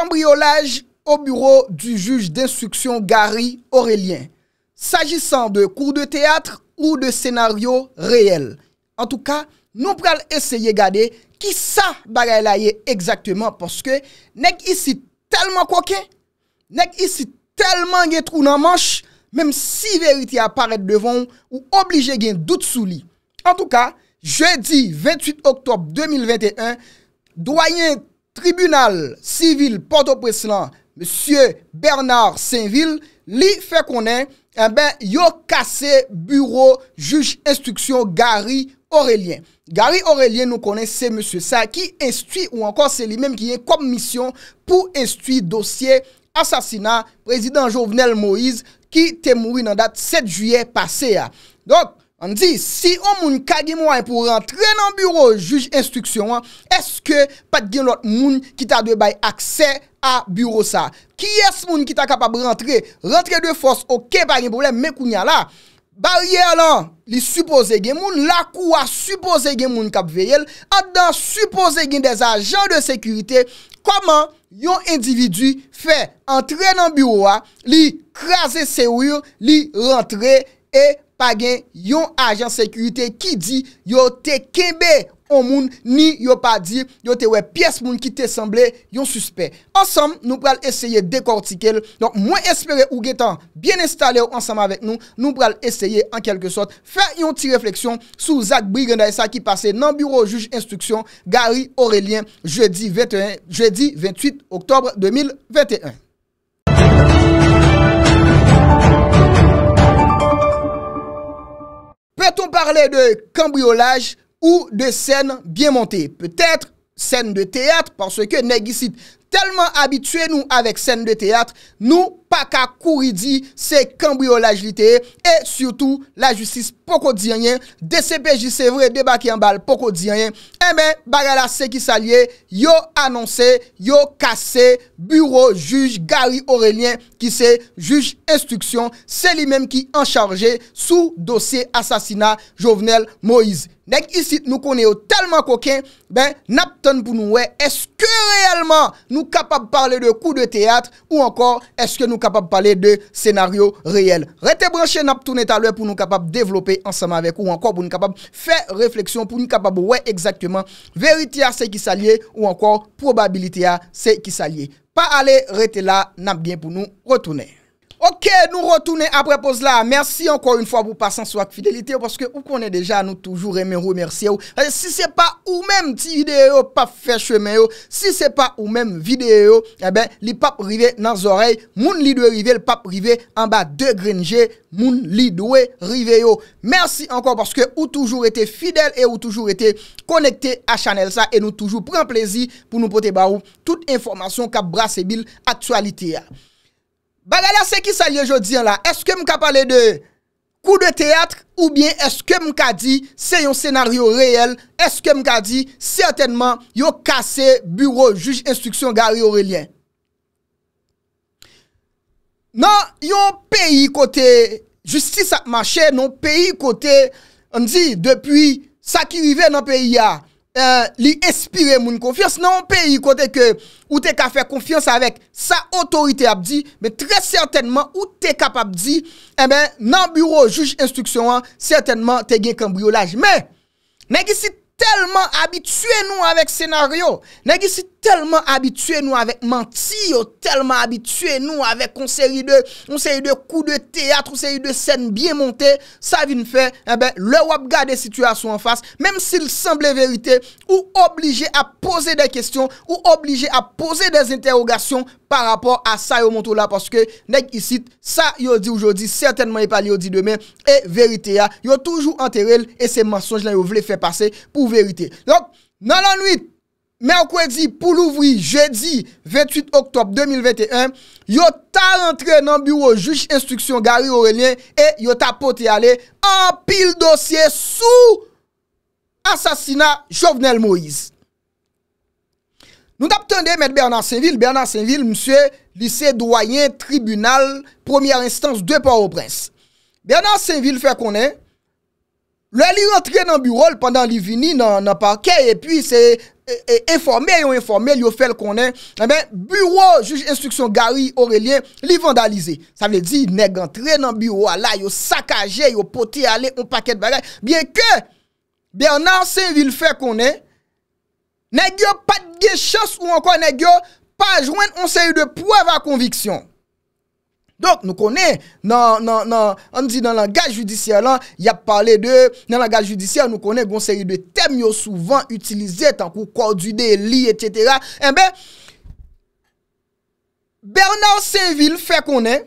cambriolage au bureau du juge d'instruction Gary Aurélien, s'agissant de cours de théâtre ou de scénario réel. En tout cas, nous allons essayer de garder qui ça bagaille là exactement parce que nèg ici tellement coquin, nèg ici tellement gen dans manche, même si vérité apparaît devant ou obligé gen doute sous lit En tout cas, jeudi 28 octobre 2021, doyen tribunal sivil Port-au-Preslan, M. Bernard Saint-Ville, li fè konen, eh yo kase bureau juj instruksyon Gary Aurelien. Gary Aurelien nou konen se M. Sa, ki estui, ou ankon se li menm ki ye kom misyon pou estui dosye asasina prezident Jovenel Moïse ki te moui nan dat 7 juye pase ya. Donk, An di, si o moun ka gen moun an e pou rentre nan bureau juj instruksyon an, eske pat gen lot moun ki ta dwe bay akse a bureau sa. Ki es moun ki ta kapab rentre, rentre dwe fos o ke parin pou lè mè kounya la. Barier lan, li suppose gen moun, lakou a suppose gen moun kap veyel, adan suppose gen dez a ajan de sekurite, koman yon individu fe rentre nan bureau a, li krasè sewir, li rentre e... pa gen yon agent sekurite ki di yo te kembe o moun ni yo pa di yo te we piyes moun ki te semble yon suspe. Ansem nou pral esye dekortikel, donk mwen espere ou getan bien installe ou ansam avek nou, nou pral esye en kelke sot, fè yon ti refleksyon sou Zak Brigenda esa ki pase nan bureau juj instruksyon Gary Aurelien jeudi 28 oktobre 2021. Peut-on parler de cambriolage ou de scène bien montée Peut-être scène de théâtre parce que négisit Telman abitue nou avek sen de teatr, nou pa ka kouridi se kambrio la jilite e, e surtout la jistis poko diyenyen, de se peji se vre deba ki anbal poko diyenyen, e eh men bagala se ki salye, yo anonse, yo kase, bureau juj Gari Aurelien ki se juj instruksyon, se li menm ki ancharje sou dosye asasina Jovenel Moise. Nek isi nou konye yo telman koken, ben nap ton pou nou we eskoumane, ke reyelman nou kapab parle de kou de teatre ou ankor eske nou kapab pale de senaryo reyel. Rete branche nap toune talwe pou nou kapab developpe ansama avek ou ankor pou nou kapab fe refleksyon, pou nou kapab wè exactement veriti a se ki sa liye ou ankor probabilite a se ki sa liye. Pa ale rete la nap gen pou nou retoune. Ok, nou rotounen aprepoz la. Mersi ankon yon fwa pou pasan sou ak fidelite. O porske ou konen deja nou toujou remer ou mersi euh, ou. Si se pa ou menm ti videyo, pap eh fèche menyo. Si se pa ou menm videyo, li pap rive nan zorey. Moun li dwe rive, li pap rive anba de Grenje. Moun li dwe rive yo. Mersi ankon porske ou toujou ete fidel e ou toujou ete konekte a chanel sa. E nou toujou pren plezi pou nou pote barou tout informasyon kap brase bil aktualite ya. Bagala se ki sa yon jodi an la, eske m ka pale de kou de teatr ou bien eske m ka di se yon senaryo reyel, eske m ka di certainman yon kase bureau juj instruksyon gari orilyen. Nan yon peyi kote, justice ap mache nan peyi kote, an di depuy sa ki vive nan peyi ya. Euh, li espire moun konfiyans nan an peyi kote ke ou te ka fe konfiyans avek sa otorite ap di be tre certainman ou te kap ap di e ben nan bureau juj instruksyon an certainman te gen kambriolaj. Men, men gisit Tellman habituye nou avèk senaryo, negi si tellman habituye nou avèk mantiyo, tellman habituye nou avèk konseri de, konseri de kou de teyat, konseri de sen biye monte, sa vin eh fè, le wap gade situasyon an fas, mèm si il semblè verite, ou oblige a pose de kestyon, ou oblige a pose de zinterrogasyon, pa rapor a sa yo montou la, paske nek isit, sa yo di oujodi, certaine man yi pali yo di demen, e verite ya, yo toujou anterrel, e se mensonj la yo vle fe pase pou verite. Donc, nan lan nuit, merkwedi pou louvri, je di 28 oktob 2021, yo ta rentre nan bureau juj instruksyon Gary Aurelien, e yo ta pote ale, an pil dosye sou asasina Jovenel Moise. Nou dap tonde mèd Bernard Saint-Ville, Bernard Saint-Ville, msye lisey doyen tribunal, premier instance, dè par ou prens. Bernard Saint-Ville fè konen, lè li rentre nan bureau lè, pandan li vini nan parke, epi se informè, yon informè, li yo fè lè konen, eh nan men, bureau, juj instruksyon Gary Aurelien, li vandalize. Sa mè di, neg rentre nan bureau, alè yo sakajè, yo potè alè, yon pakèd bagay, bien kè, Bernard Saint-Ville fè konen, Nè gyo pat ge chas ou anko nè gyo pa jwen onse yu de pou eva konviksyon. Donk nou konen nan, nan, nan, an di nan langaj judisyen lan, yap pale de nan langaj judisyen nou konen gwen se yu de tem yo souvan utilize tankou kwa dwi de li etyetera. Enbe, eh Bernard Seville fe konen,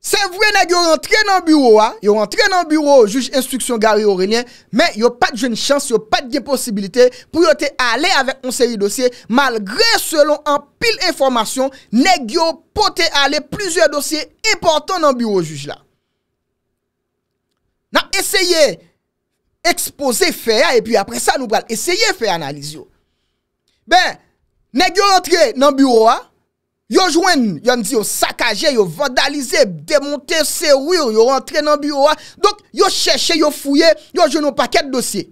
Se vwe neg yo rentre nan bureau a, yo rentre nan bureau juj instruksyon Gary Aurélien, men yo pat jen chans, yo pat gen posibilite pou yo te ale avek on seri dosye, malgre selon an pil informasyon, neg yo pote ale plizye dosye importan nan bureau juj la. Nan eseye expose fe a, epi apre sa nou pral eseye fe analize yo. Ben, neg yo rentre nan bureau a, Yon jwen, yon di yon sakaje, yon vandalize, demonte se wou, yon rentre nan biwa. Donk, yon cheshe, yon fouye, yon jwen nou paket dosye.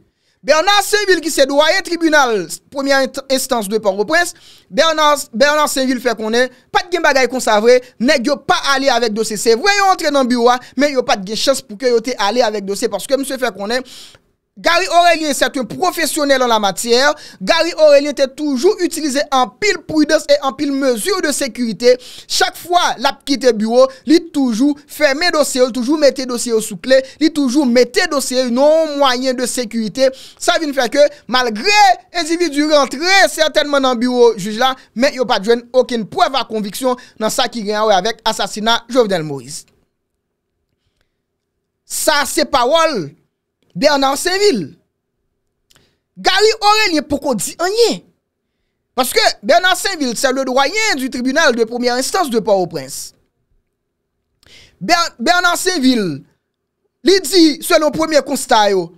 Bernard Seville ki se dowa, e tribunal, premier instance de por reprense, Bernard Seville fè konen, pat gen bagay konsavre, nek yon pa ale avèk dosye. Se wou, yon rentre nan biwa, men yon pat gen chans pou ke yon te ale avèk dosye. Paske msè fè konen... Gary Aurélien, c'est un professionnel en la matière. Gary Aurélien t'est toujours utilisé en pile prudence et en pile mesure de sécurité. Chaque fois, l'app qu'il t'est bureau, l'y toujou fermé dossier, l'y toujou mette dossier sous clé, l'y toujou mette dossier non-moyen de sécurité. Ça vient de faire que, malgré individu rentré, c'est certainement un bureau juge là, mais il n'y a pas de juen aucun preuve à conviction dans ça qui vient avec assassinat Jovenel Moïse. Ça, ses paroles... Bernard Saint-Ville. Gali Aurelien pou kon di anyen. Parce que Bernard Saint-Ville c'est le doyen du tribunal de première instance de Port-au-Prince. Bernard Saint-Ville l'y dit selon premier constat yo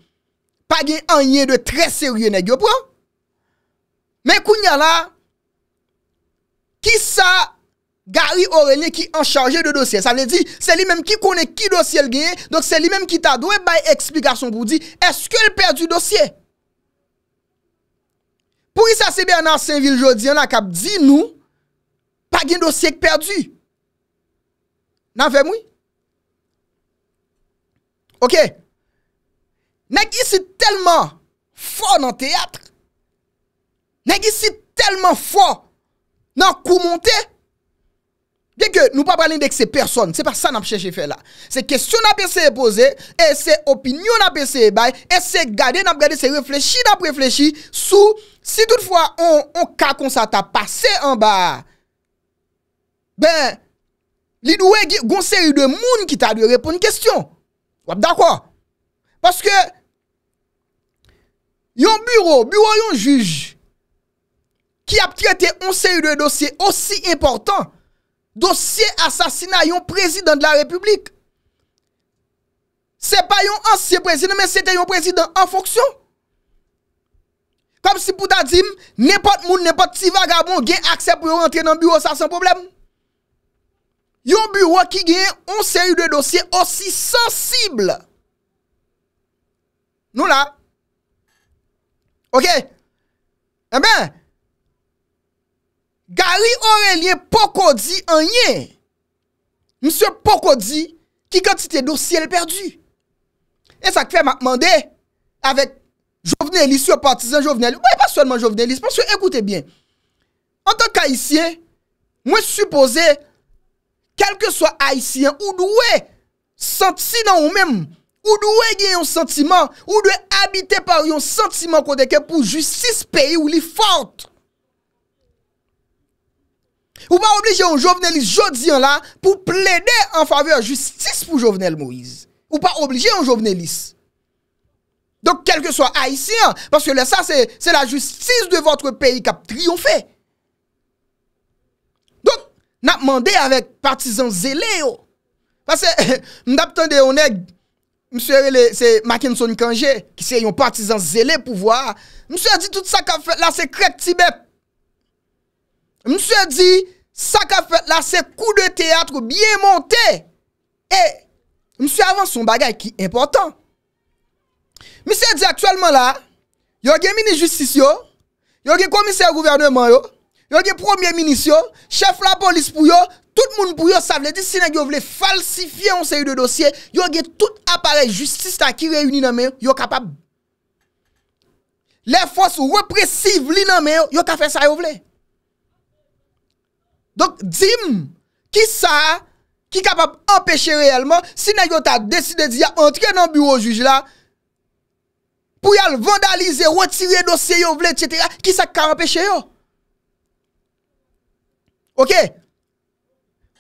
pa gen anyen de très sérieux n'est gué au point. Men kou n'y en a qui sa Gary Aurelien ki en charge de dosye. Sa le di, se li menm ki kone ki dosye l genye, donk se li menm ki ta doye bay eksplikasyon pou di, eske l perdi dosye? Pou y sa sebe nan Saint-Ville-Jodien la kap, di nou, pa gen dosye k perdi? Nan fe mwi? Ok. Nek isi telman fwa nan teyatre, nek isi telman fwa nan kou montè, Dèkè nou pa pralendèk se person, se pa sa nam chèche fè la. Se kèsyon apè se repose, e se opinyon apè se ebay, e se gade nam gade se reflechi nap reflechi, sou si toutfwa an ka konsata pase an ba, ben, li nou wè gounse yu de moun ki ta de repon kèsyon. Wap da kwa? Paske, yon bureau, bureau yon juj, ki ap tretè yon seri de dosye osi importan, Dosye asasina yon prezident de la republik Se pa yon ansye prezident Men se te yon prezident an fonksyon Kom si pou ta di Nepot moun, nepot tiva Gabon gen akse pou yon rentre nan bureau Sa san problem Yon bureau ki gen On seri de dosye osi sensibl Nou la Ok Eben eh Harry Aurelien Pocody enye. Mse Pocody ki kantite dorsi el perdi. E sa kfe m a kmandi avek Jovenelis, yo partisan Jovenelis. Mwen pas solman Jovenelis, mwen se ekoute bien. An tonk Haitien, mwen se suppose, kelke so Haitien, ou nou e senti nan ou menm, ou nou e gen yon sentiman, ou nou e habite par yon sentiman konde ke pou ju 6 peyi ou li fante. Ou pa oblige yon jovenelis jodi an la pou plede en faveur justice pou jovenel Moïse. Ou pa oblige yon jovenelis. Donk kelke so a isi an, paske le sa se la justice de votre peyi kap triyonfe. Donk, nan mande avek partizan zélé yo. Oh. Paske, mn ap tande yon neg, mswe re le se Maken Sonikange, ki se yon partizan zélé pou vwa. Mswe di tout sa ka fe la sekret tibep. Monsieur dit, ça qu'a fait là, c'est coup de théâtre bien monté. Et monsieur avance son bagage qui est important. Monsieur dit actuellement là, il y a un ministre justice, il y a un commissaire gouvernement, il y a un premier ministre, chef la police pour yo, tout le monde pour yo, ça veut dire si vous voulez falsifier un série de dossiers, il y a tout appareil justice qui réuni dans main, yo capable. Les forces répressives li nan men yo, ka fait ça vle. Donk, di m, ki sa, ki kap ap empeshe reyelman, si nan yon ta desi de di ya entre nan bureau juj la, pou yal vandalize, retire dosye yon vle, ki sa ka empeshe yon? Ok?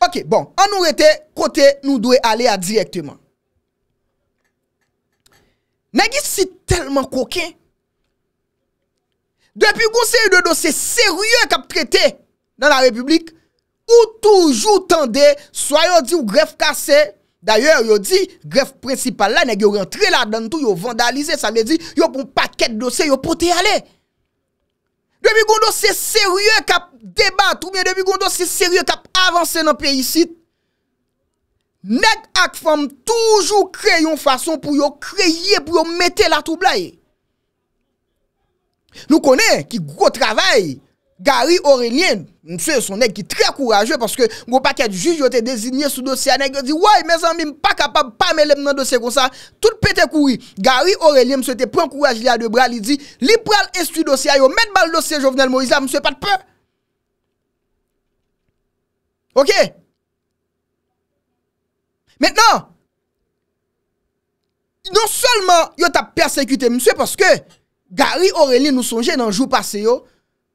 Ok, bon, an nou rete, kote, nou dwe ale a direktman. Negi si telman koken. Depi gounse yon dosye serye kap trete nan la republik, Ou toujou tende, swa yo di ou gref kase, daye yo di, gref precipal la, neg yo rentre la dan tou, yo vandalize, sa me di, yo pou paket dosye, yo pote ale. Debi gondo se serye kap deba, toumye debi gondo se serye kap avanse nan peyi sit, neg ak fam toujou kre yon fason pou yo kreye, pou yo mette la toubla ye. Nou konen ki gwo travay, Gary Aurelien, mswe yon son neg ki tre kourajwe porske yon paket juj yo te dezignye sou dosya neg yo di woy mezan mi pa kapab pa melem nan dosye kon sa tout pete kouri Gary Aurelien mswe te pren kouraj li a de bral li di li pral estu dosya yo met bal dosye Jovenel Moïse la mswe pat pe Ok Mèt nan Non solman yo ta persekute mswe porske Gary Aurelien nou sonje nan jou pase yo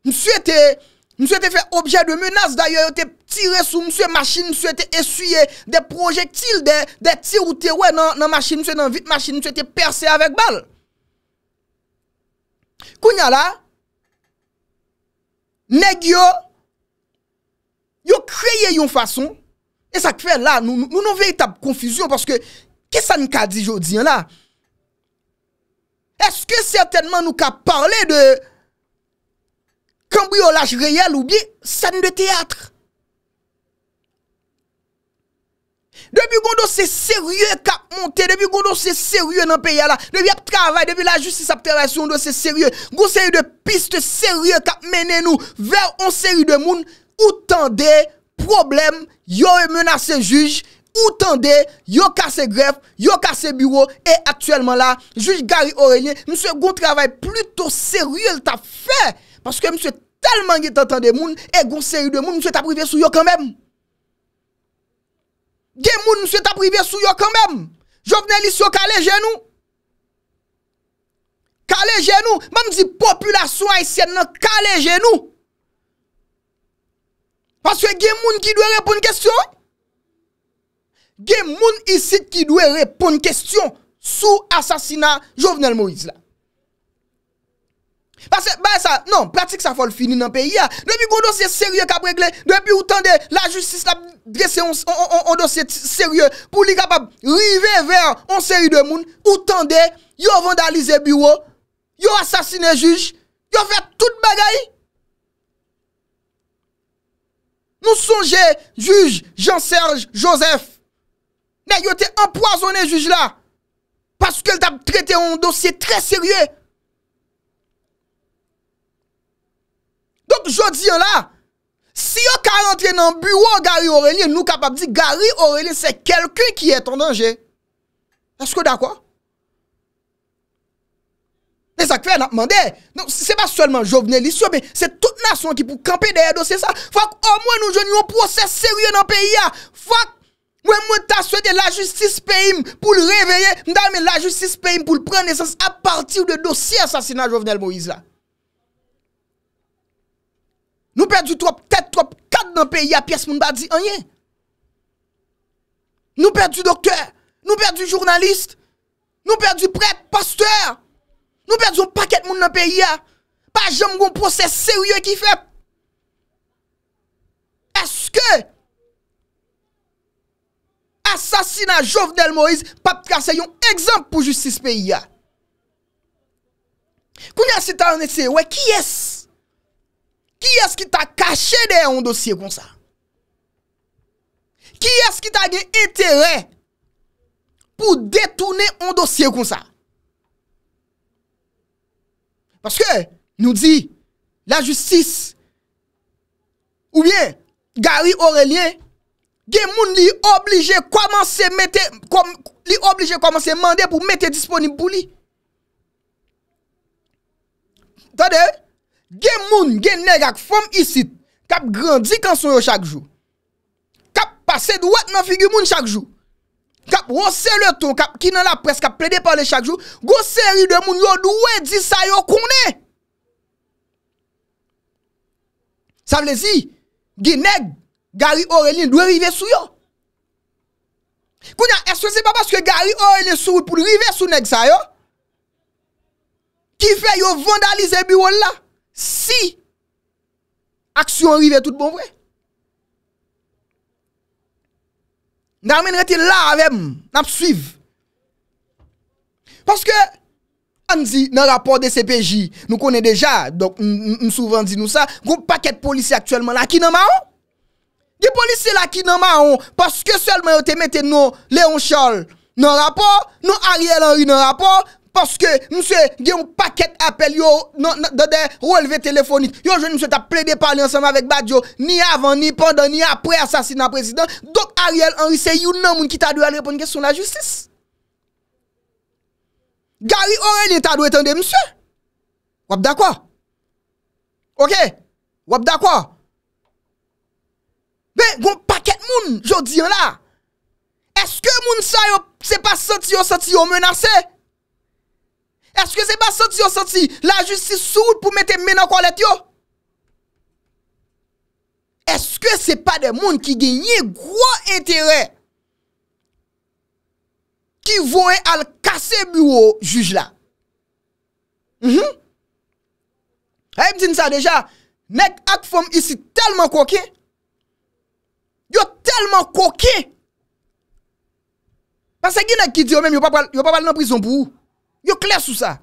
M sou ete, m sou ete fe obje de menas, dayo yo te tire sou, m sou ete machine, m sou ete esuye de projek til de, de tire ou te we nan machine, m sou ete nan vite machine, m sou ete perse avek bal. Kounya la, neg yo, yo kreye yon fason, e sa kre la, nou nou vey ta konfisyon, paske, ki sa nou ka di jodi an la? Eske certainman nou ka parle de, Kambriolaj reyel ou biye san de teyatre. Debi goun do se serye ka monte, debi goun do se serye nan peyala, debi ap travay, debi la justice ap travay, si goun do se serye, goun se yu de piste serye ka mene nou, ver on serye de moun, ou tende, problem, yon menase juj, ou tende, yon kase gref, yon kase biro, e atyelman la, juj Gary Orignan, mse goun travay, pluto serye, ta fey, Paske mswe telman git entende moun, e goun seri de moun, mswe ta prive sou yo kanmem. Gen moun mswe ta prive sou yo kanmem. Jovenel is yo kale genou. Kale genou. Mam di populasyon a isen nan kale genou. Paske gen moun ki dwe repoun kestyon. Gen moun isi ki dwe repoun kestyon sou asasina jovenel mou iz la. Non, pratik sa fol fini nan peyi ya Depi kon dosye serye ka pregle Depi ou tende la justis la Dresse en dosye serye Pou li kapap rive ver En serye de moun Ou tende yo vandalize biwo Yo asasine juj Yo fe tout bagay Nou sonje juj Jean Serge Joseph Ne yo te empoisonne juj la Paske el tap trete en dosye Tre serye Donk jodi an la, si yo ka rentre nan bureau Gary Aurelien, nou kapap di Gary Aurelien se kelku ki eton danje. Asko da kwa? De sa kwe nan mande, se ba solman Jovenel liso, se tout nasyon ki pou kampe deye dosye sa, fak o mwen nou jeni yon proses seryen nan peyi ya, fak mwen mwen ta swete la justis peyim pou l reveye, mwen da mwen la justis peyim pou l pren nesans aparti ou de dosye asasina Jovenel Moïse la. Nou perdi trope, tet trope, kat nan peyi a piyes moun badi anye. Nou perdi doktor, nou perdi jounalist, nou perdi preb, postor. Nou perdi ou paket moun nan peyi a. Pa jom goun proses se ou yo ekife. Eske? Asasina Jovdel Moise, pap trase yon ekzamp pou justis peyi a. Kounyan sita an etse, wè kiyes? Ki eski ta kache de yon dosye kon sa? Ki eski ta gen etere pou detounen yon dosye kon sa? Paske nou di la justis ou bien Gary Aurelien gen moun li oblige koman se mende pou mette disponibou li. Tade? Tade? Gen moun gen neg ak fom isit Kap grandi kan sou yo chakjou Kap pase dwet nan figi moun chakjou Kap rose le ton Kap kinan la pres Kap ple de pale chakjou Gose ri de moun yo dwe di sa yo kounen Sablezi Gen neg gari orelin dwe rive sou yo Kounen eswese pa baske gari orelin sou Pou rive sou neg sa yo Ki fe yo vandalize biyon la Si, aksyon rive tout bon vwe. Nè amè nwè te la avèm, nè ap suiv. Paske, an zi, nè rapor de CPJ, nou konè deja, donk m souven zi nou sa, group paket polisi aktuellement la ki nan ma an. Di polisi la ki nan ma an, paske selmè yo te mette nou, Léon Charles, nan rapor, nou Ariel Henry nan rapor, paske, Poske, msye, gen yon paket apel yo do de releve telefonit. Yo, jen msye, ta ple de parle ansanman vek Badiou. Ni avan, ni pandan, ni apre asasina prezident. Dok Ariel Henry, se yon nan moun ki ta do al repon kèson la justis. Gary Aurelien e ta do etende, msye. Wap da kwa? Ok, wap da kwa? Ben, yon paket moun, jodi yon la. Eske moun sa yo, se pa sati yo, sati yo menase? Eh! Eske se pa sot si yo sot si la justi sou pou mette menan kon let yo? Eske se pa de moun ki genye gro entere? Ki vouen al kase bureau juj la? Mh mh? Ay mtinsa deja, nek ak fom isi telman koke? Yo telman koke? Pase genye ki di yo menm yo pa pal nan prison pou ou? Yo kles sou sa.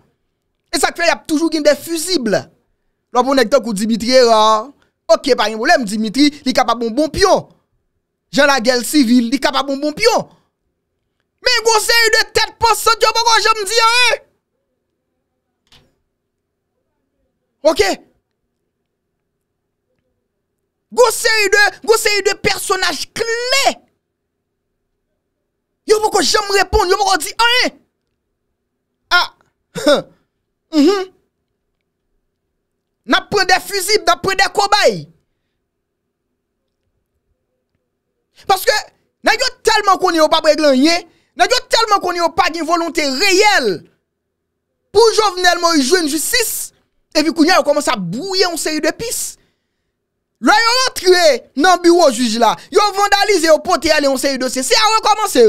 E sak fè yap toujou ginde fusible. Lò moun ek to kou Dimitri e eh, rò. Ah. Ok, pari mwolem Dimitri, li kap apon bon, bon pyo. Jan la gel sivil, li kap apon bon, bon pyo. Men gose yu de tèt ponsan, yo mwoko jom di a eh. e. Ok. Gose yu de, gose yu de personaj klen. Yo mwoko jom repon, yo mwoko di a eh. e. Mhm. Na pre de fuzib, na pre de kobay Paske Nan yo telman kon yo pa breg lan yon Nan yo telman kon yo pa gen volonte reyel Pou jo venelman yon jou en justice E vi kon yon yo komanse a bouye On se yon de pis Lwa yon yon triye nan biro juji la Yon vandalize yon pote yale On se yon dosye Si a yon komanse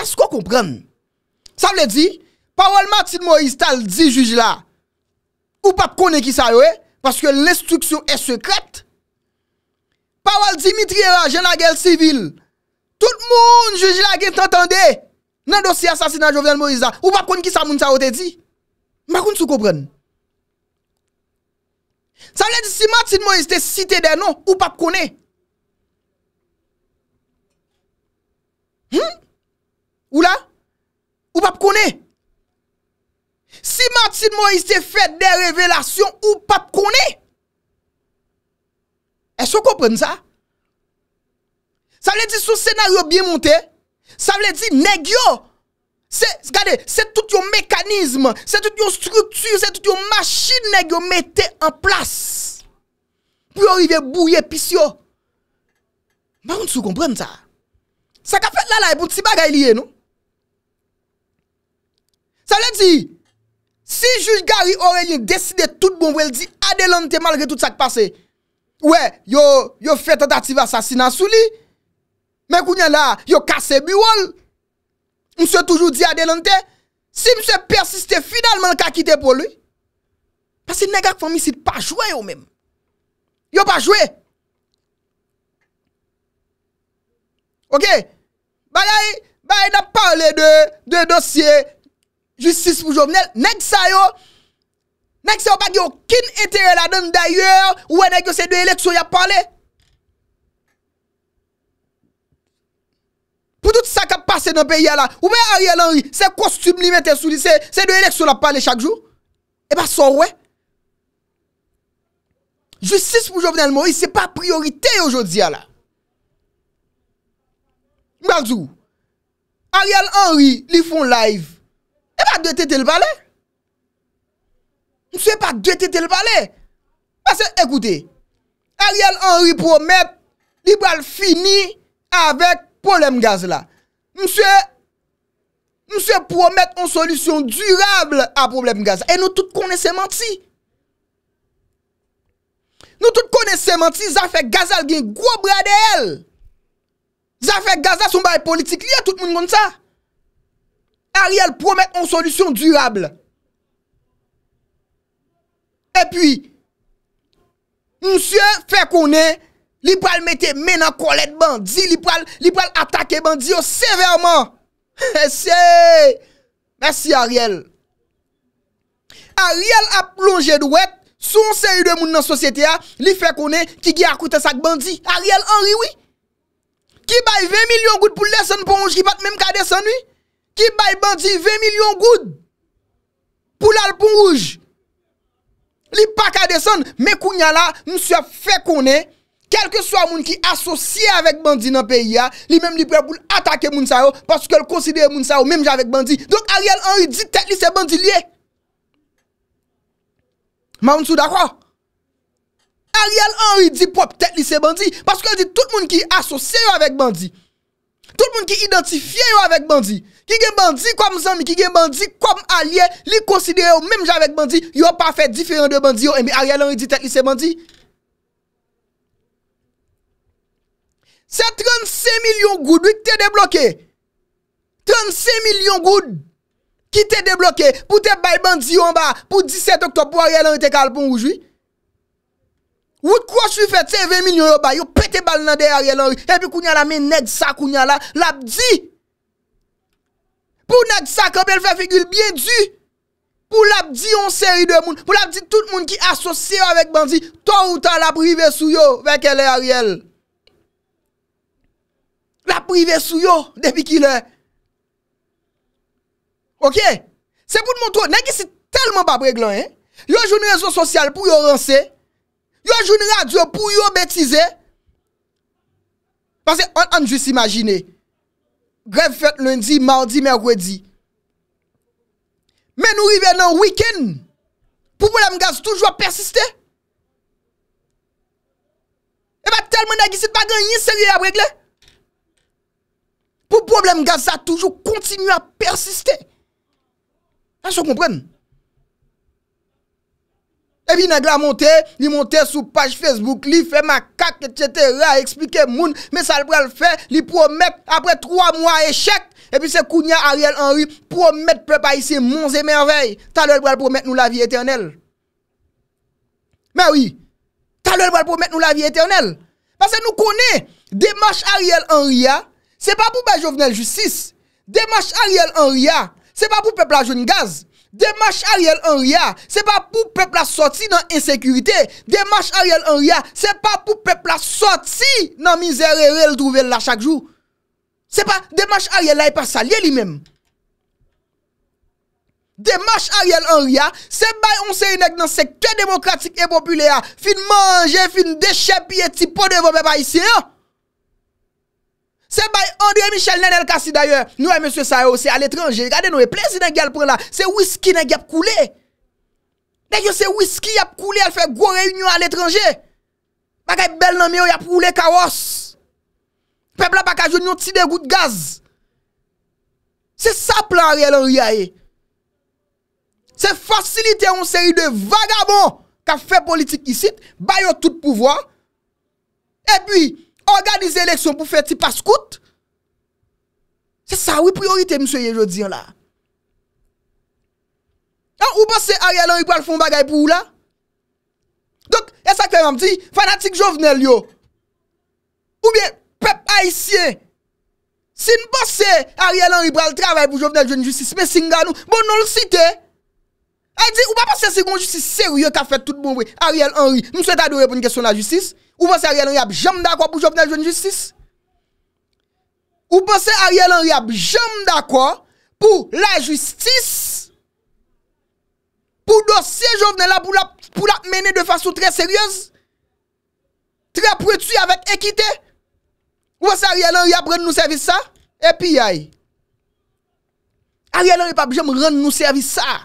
Asko kompran? Sa vle di? Si Pawal Matin Moïse tal di jujila Ou pap kone ki sa yo e eh? Paske l'instruksyon e sekret Pawal Dimitri Raje la gel sivil Tout moun jujila gen t'entende Nan dosi asasina Jovian Moïse la Ou pap kone ki sa moun sa o te di Makoun sou kobren San le di si Matin Moïse te site den non Ou pap kone hmm? Ou la Ou pap kone Sinmou yi se fè de revelasyon ou pap konè. E sou kompren sa? Sa vle di sou senaryo biye monte. Sa vle di negyo. Se, gade, se tout yon mekanizm. Se tout yon struktury. Se tout yon masjine negyo mette en plas. Pou yon rive bouye pisyo. Ma yon sou kompren sa? Sa ka fèt lala e pou tiba ga yi liye nou? Sa vle di... Si juj Gary Orelin deside tout bon wèl di adelante malke tout sa k pase, wè, yo fètat ative asasina sou li, mè kounyan la, yo kase biwol, mse toujou di adelante, si mse persistè finalman kakite pou lui, pasi negak famisit pa jwè yo mèm. Yo pa jwè. Ok, bagay, bagay nan pale de dosye, Justice pou Jovenel, Nèk sa yo, Nèk sa yo bag yo kin etere la don d'ayor, Ou wè nèk yo se de eleksyon ya pale? Pou tout sa ka pase nan peyi ya la, Ou mè Ariel Henry, Se kostume li mette sou li, Se de eleksyon la pale chak jou? E eh ba sor wè? Justice pou Jovenel, Mo yi se pa priorite yo jodi ya la. Mèk zou, Ariel Henry li fon live, E pa dwe tete l balè? Mse e pa dwe tete l balè? Pase, ekoute, Ariel Henry promet, Libral fini avèk problem gaz la. Mse promet an solisyon durable a problem gaz la. E nou tout konè se manti. Nou tout konè se manti, zafè gaz al gen gro brè de el. Zafè gaz al son barè politik, li a tout moun moun sa. Ariel promet an solusyon durabl. E pi, msye fe konen, li pral mette menan kolet bandi, li pral atake bandi yo severman. E se, e si Ariel. Ariel ap plonje dwe, sou an se yu de moun nan sosyete a, li fe konen ki gi akoute sak bandi. Ariel anriwi, ki bay 20 milyon gout pou lesen ponj, ki bat menm kade sanwi. Ki bay bandi 20 milyon goud pou l'alpoun rouge. Li pa ka desan, me kounya la, msya fe konen, kelke swa moun ki asosye avèk bandi nan peyi ya, li mèm li pre pou l'atake moun sa yo, paskèl konsidere moun sa yo mèm jè avèk bandi. Donk Ariel Henry di, tèt li se bandi liye. Ma moun sou da kwa? Ariel Henry di pop tèt li se bandi, paskèl di tout moun ki asosye yo avèk bandi, tout moun ki identifiye yo avèk bandi, Ki gen bandi kom zanmi, ki gen bandi kom alye, li konsidere yo mèm javek bandi, yo pa fè difèren de bandi yo, e mi Ariel Henry ditèk lise bandi. Se 35 milyon goud wè te deblokè, 35 milyon goud ki te deblokè, pou te bay bandi yo anba, pou 17 oktop, pou Ariel Henry te kalpon wè jwi. Wè kwa jwi fè, te 20 milyon yo anba, yo pète bal nan de Ariel Henry, epi kounyan la men neg sa kounyan la, la bdi. Pou nèk sa komel fè figil bie du. Pou lèp di yon seri de moun. Pou lèp di tout moun ki asosye avèk bandi. To ou ta la prive sou yo. Vèk elè e a riel. La prive sou yo. Depi ki lè. Ok. Se pou t'montro. Nèk ki si telman pa preglan. Yo jouni rezo sosyal pou yo ranse. Yo jouni radio pou yo betize. Pase anjou s'imagine. Grev fèt lundi, mardi, merwedi. Men nou i ven nan wikend, pou problem gaz toujou a persistè? E ba tel men a gisit bagan yin seriè a bregle? Pou problem gaz a toujou kontinu a persistè? A jò komprenn? E pi negla montè, li montè sou page Facebook, li fè makak, etc. Eksplike moun, mè sal brel fè, li promet apre 3 mwa e chèk. E pi se kounia Ariel Henry promet prepayise mons e merveil. Talol brel promet nou la vi eternel. Mè wè, talol brel promet nou la vi eternel. Pase nou konè, demache Ariel Henry a, se pa pou bè jovenel justice. Demache Ariel Henry a, se pa pou pepla joun gaz. Demache a riel an ria, se pa pou pep la soti nan insekurite. Demache a riel an ria, se pa pou pep la soti nan mizere re ldrouvel la chak jou. Se pa, demache a riel la e pa salye li menm. Demache a riel an ria, se bay on se inek nan sekte demokratik e populea. Fin manje, fin deche pye ti pone vo beba isye yo. Se bay Andre Michel nen el kasi daye, nou e eh, M. Sayo se al etranje, gade nou e plezi nen gen el pren la, se whisky nen gen ap koule. Den yo se whisky ap koule, el fe gwo reyun yo al etranje. Bakay bel nan mi yo ap koule kawos. Pepla baka joun yo ti de gout gaz. Se sapla an re el an ria e. Eh. Se fasilite yon seri de vagabon ka fe politik isit, bay yo tout pouvoi. E pi... Organize lèksyon pou fè ti paskout. Se sa wè priorite msè ye jodir la. Ah, ou bose Ariel Henry pral fòn bagay pou ou la? Dok, e sa kèm am di, fanatik jovenel yo. Ou mè pep haisyen. Si m bose Ariel Henry pral travè pou jovenel joun justice, mè singa nou, bon nou l'site. A di, ou bose se kon justice seri yo ka fè tout bon wè. Ariel Henry, m sè ta do repoun kèson la justice. Ou pense Ariel Henry ap jom da kwa pou jom vnen joun justice? Ou pense Ariel Henry ap jom da kwa pou la justice? Pou dosye jom vnen la pou la mene de fasyon tre seryose? Tre pretsuy avet ekite? Ou pense Ariel Henry ap ren nou servise sa? E pi yae? Ariel Henry pa bje m ren nou servise sa?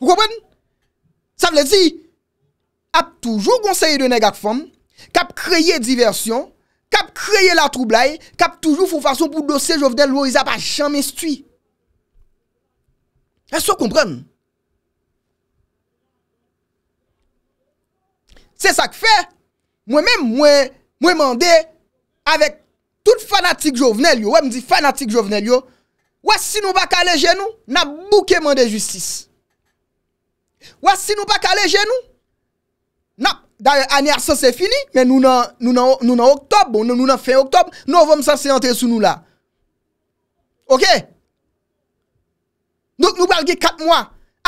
Ou kompon? Sa vle di... kap toujou gonseye de negak fom, kap kreye diversyon, kap kreye la troublai, kap toujou foun fason pou dosye jovenel yo, isa pa chan men stui. La sou kompreme. Se sa k fe, mwen men mwen mwemande avek tout fanatik jovenel yo, wè mdi fanatik jovenel yo, wè si nou baka le genou, nan bouke mwende justice. Wè si nou baka le genou, Nap, non, bon, anè a sa se fini, men nou nan octob, nou nan fin octob, nou vòm sa se yantre sou nou la. Ok? Nou k nou pral ge kat mwa,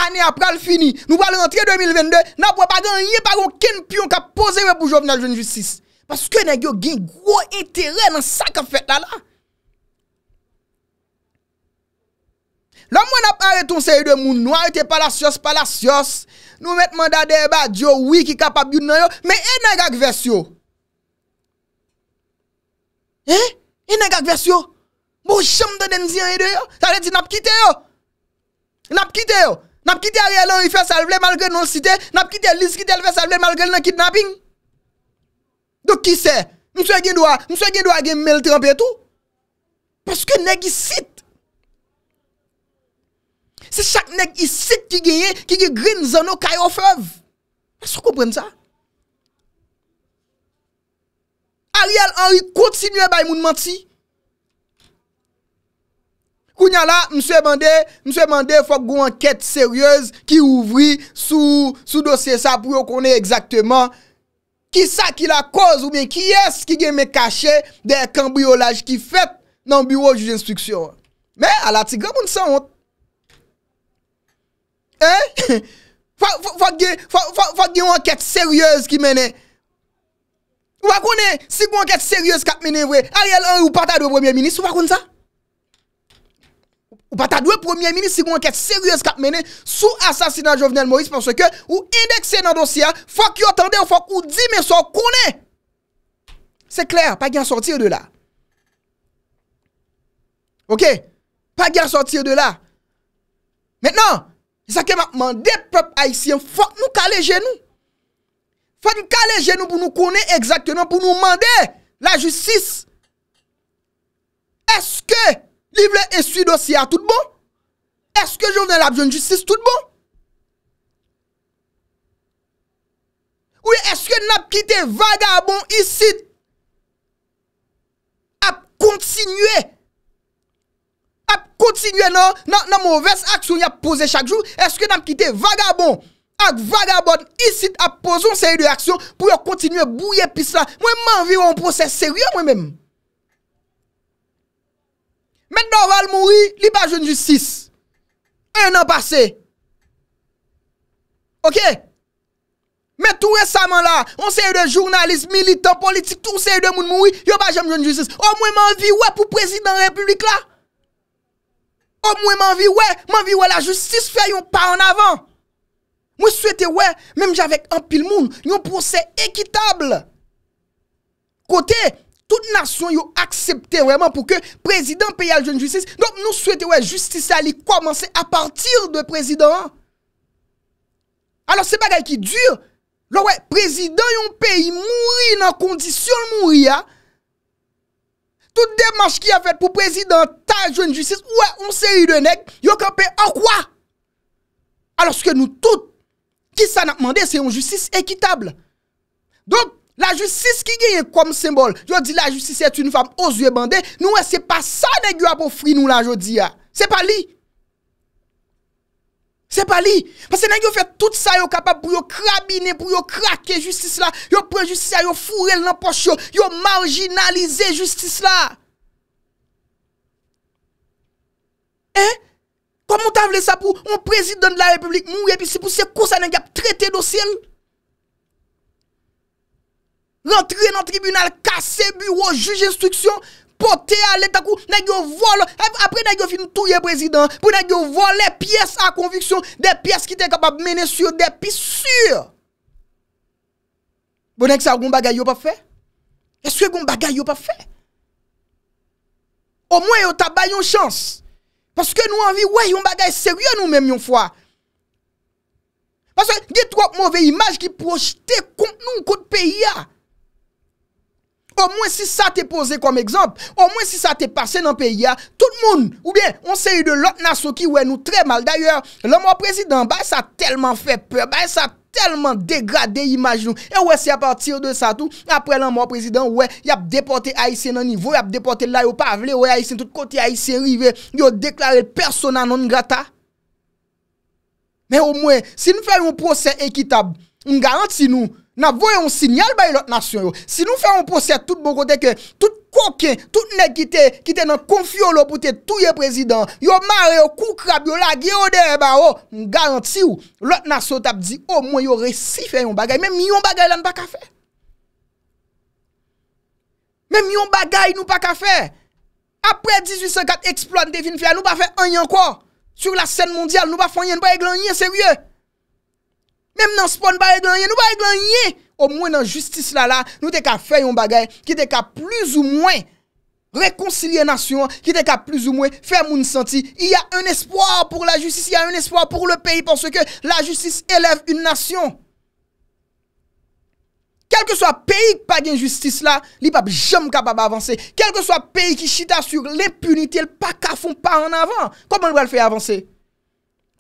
anè a pral fini, nou pral yantre 2022, nap wè pa gen yè bagon ken piyon ka pose wè pou jòp nan gen justice. Paske nan ge yo gen gwo etere nan sa ka fet la la. La mwen ap arreton se yi de moun noye te palasyos palasyos. Nou met mandade e ba diyo wiki kapab yon nan yo. Me ene gag vers yo. Eh? Ene gag vers yo. Bo chanm de denzi an yi de yo. Sa re di nap kite yo. Nap kite yo. Nap kite ari alon yi fe salve malge non site. Nap kite lis kite alon fe salve malge non kidnapping. Do ki se? Mse gen do a? Mse gen do a gen mel trempetou? Paske negi site. Se chak nek isik ki genye, ki genye grin zan nou kayo fev. A sou kompren sa? Ariel Henry kontinye bay moun manti. Kounya la, mswe mande, mswe mande fok goun anket seryez ki ouvri sou dosye sa pou yo konen ekzakteman ki sa ki la koz ou men ki es ki genye me kache de kambriolaj ki fet nan biro juj instriksyon. Men, ala ti gen moun san wot. Eh? Fak gen yon anket seryez ki mene Ou fakounen Si yon anket seryez kap mene Ar yel an ou pata dwe premier ministre Ou fakounen sa Ou pata dwe premier ministre Si yon anket seryez kap mene Sou asasina Jovenel Moïse Fak yon anket seryez Fak yon anket seryez Fak yon anket seryez Fak yon anket seryez Y sa keman mande pep haisyen, fwa nou kale genou. Fwa nou kale genou pou nou kone exaktenan pou nou mande la jutsis. Eske livle eswi dosya tout bon? Eske jounen la joun jutsis tout bon? Ouye eske nap kite vagabon isi ap kontsinue? ap kontinye nan mouves aksyon yon ap pose chak joun, eske nan mkite vagabon, ak vagabon isit ap pose yon seri de aksyon, pou yon kontinye bouye pis la, mwen manvi wè yon proses seri wè mwen mèm. Mwen Doral moui, li pa joun justice, en an pase, ok? Mwen tou resaman la, mwen seri de jounalist, militan, politik, tou seri de moun moui, yo pa joun justice, o mwen manvi wè pou prezident republik la, Ou mwen manvi wè, manvi wè la justice fè yon pa an avan. Mwen souwete wè, mwen javek an pil moun, yon pwosè ekitable. Kote, tout nasyon yon akseptè wèman pou ke prezident peyè al joun justice. Don mwen souwete wè, justice a li kouamansè a partir de prezident an. Alors se bagay ki dure, lò wè, prezident yon peyè mounri nan kondisyon mounri an. Tout demanche ki a fet pou prezidental joun justice, wè, on se yi de neg, yo kapè, an kwa? Alorske nou tout, ki sa nan mande, se yon justice ekitable. Don, la justice ki genye kom sembol, yo di la justice et yon fam ozuye bande, nou wè, se pa sa neg yo apofri nou la, yo di ya. Se pa li. Se pa li, pase nan yo fè tout sa yo kapap pou yo krabine, pou yo krake justice la, yo pre justice la, yo furel nan poche yo, yo marginalize justice la. Eh, komon ta vle sa pou, moun prezident la republik moun repi, se pou se kousa nan gap traite dosyen. Rentre nan tribunal, kase bureau, juj instruction. Po te ale takou, nan yo vole, apre nan yo fin touye prezident, pou nan yo vole piyes a konviksyon, de piyes ki te kapab mene syo depi syur. Bo nan ki sa goun bagay yo pa fe? E swe goun bagay yo pa fe? O mwen yo tabay yon chans, paske nou anvi wey yon bagay seryo nou menm yon fwa. Paske di trot mouve imaj ki projte kont nou kont peyi ya. Ah. Ou mwen si sa te pose kom ekzamp, ou mwen si sa te pase nan peyi ya, tout moun, ou bien, on se yu de lot naso ki wè nou tre mal. Daryè, lè mò prezidant, bay sa telman fè pè, bay sa telman degradè imaj nou. E wè si a partir de sa tou, apre lè mò prezidant, wè, yap depote Aïsè nan nivou, yap depote la yo pavle, wè Aïsè tout koti Aïsè rive, yo deklare perso nan non gata. Mè ou mwen, si nou fè yon proses ekitab, nou garanti nou, Na voye yon sinyal baye lot nasyon yo. Si nou fè yon posè tout bon koteke, tout koken, tout nek ki te nan konfyo lo pou te touye prezident, yo mare yo koukrab, yo la geode, e ba yo, oh, m garanti yo. Lot nasyon tap di, o oh, mwen yo resi fè yon bagay, mèm yon bagay la nou pa ka fè. Mèm yon bagay nou pa ka fè. Apre 1884, explote, devine fè, nou pa fè anyan kwa? Sur la sèn mondial, nou pa fè anyan, nou pa egle anyan, sè rye? Mem nan spon ba e glanye, nou ba e glanye. Ou mwen nan justice la la, nou dek a fè yon bagay, ki dek a plus ou mwen, rekoncilier nation, ki dek a plus ou mwen, fè moun senti. I a un espoir pou la justice, i a un espoir pou le peyi, ponso ke la justice eleve yon nation. Kelke so a peyi pa gen justice la, li pa jom kababa avanse. Kelke so a peyi ki chita sur l'impunite, l'paka fon pa an avan. Kwa mwen l'brel fè avanse?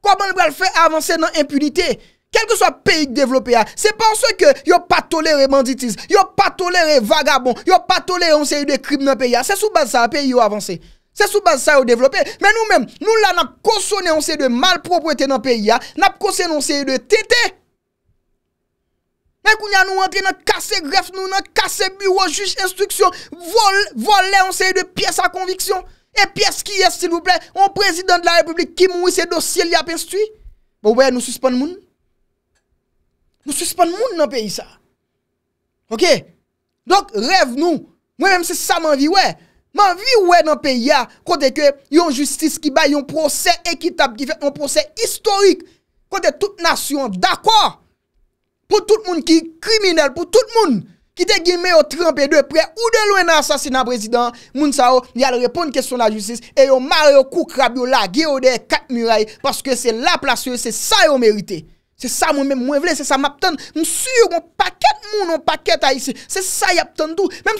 Kwa mwen l'brel fè avanse nan impunite? Kelke so a peyi de devlope ya, se pan se ke yo pa tolere manditis, yo pa tolere vagabon, yo pa tolere onseye de krim nan peyi ya. Se sou base sa a peyi yo avanse. Se sou base sa yo devlope. Men nou men, nou la nan kosone onseye de malproprete nan peyi ya, nan kosene onseye de tete. Men kounya nou ente nan kase gref nou, nan kase bureau, juche, instruksyon, vol, volen onseye de piyes a konviksyon. E piyes ki yes, s'il vous plè, on prezident de la republik ki moui se dosye li apen stui. Bo wè nou suspande moun? Ou suspende moun nan peyi sa. Ok. Donk rev nou. Mwen mèm se sa man vi wè. Man vi wè nan peyi ya. Kote ke yon justice ki bay yon proses ekitab. Ki fè yon proses historik. Kote tout nasyon. D'akwa. Pou tout moun ki kriminel. Pou tout moun. Ki te gime yo trempe de pre. Ou de lwen asasina prezident. Moun sa ou. Nye al repon kèson la justice. E yon mar yo kou krab yo la. Gye yo de kat mura yi. Paske se la plasyon. Se sa yo merite. Se sa mwen mwen mwen vle, se sa mwen aptan. Mwen su yo kon paket moun, mwen paket a isi. Se sa yaptan do. Mwen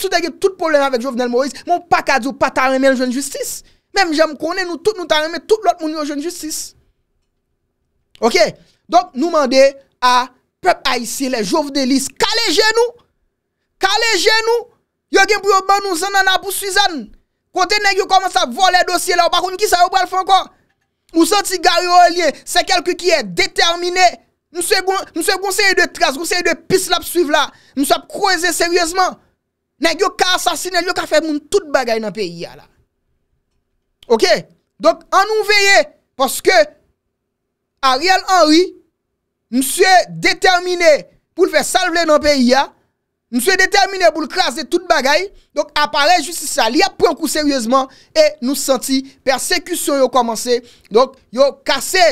mwen pakad yo pa taranmen yon joun justice. Mwen mwen jen mwen konen, mwen taranmen tout lot moun yon joun justice. Ok. Donk nou mande a prep a isi le jov de lis. Kaleje nou. Kaleje nou. Yo gen pou yo ban nou zan nan a pou suizan. Konten nek yo koman sa vol le dosye la. Ou bakoun ki sa yo bel fwen kon. Mwen santi gari yo elye. Se kelkou ki e determine. Nou se gounseye de tras, gounseye de pis la psuiv la Nou se ap kroese seryezman Nan yo ka asasine, yo ka fe moun tout bagay nan peyi ya la Ok, donk an nou veye Poske Ariel Henry Nou se determine pou l fe salve nan peyi ya Nou se determine pou l kras de tout bagay Donk apare justice a li a pren kou seryezman E nou senti persekusyon yo komanse Donk yo kase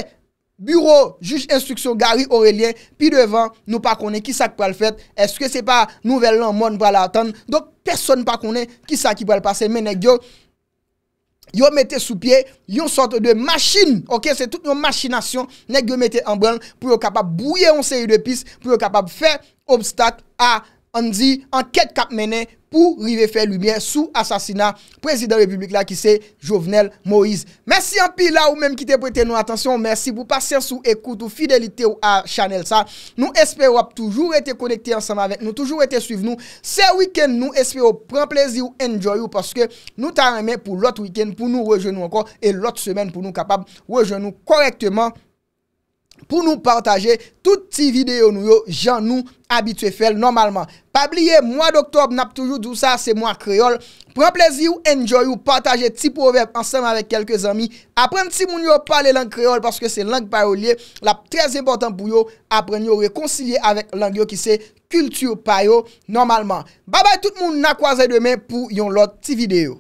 Buro, juj instruksyon Gary Aurelien, pi devan nou pa konen ki sa ki pou al fet, eske se pa nouvel lan moun pou al atan, donk person pa konen ki sa ki pou al pase. Menek yo, yo mette sou pie, yo sote de machin, ok, se tout yon machinasyon, nek yo mette en bran pou yo kapab bouye yon seri de pis, pou yo kapab fe obstak a rejou. an di an ket kap menen pou rive fè lumiè sou asasina prezident republik la ki se Jovenel Moïse. Mersi an pi la ou menm kite pwete nou. Atensyon, mersi pou pasen sou ekout ou fidelite ou a chanel sa. Nou espè wap toujou etè konekte ansama vek nou, toujou etè suive nou. Se wikend nou espè wap pren plezi ou enjoy ou paske nou ta remè pou lot wikend pou nou rejenou ankon e lot semen pou nou kapab rejenou korekteman. pou nou partaje tout ti videyo nou yo jan nou abitwe fel normalman. Pabliye mwa doktob nap toujou dousa se mwa kreol. Pren plezi ou enjoy ou partaje ti poverp ansanm avek kelke zami. Aprende ti moun yo pale lang kreol paske se lang parolye. La prez important pou yo apren yo rekoncilye avek lang yo ki se kultur par yo normalman. Babay tout moun na kwaze demen pou yon lot ti videyo.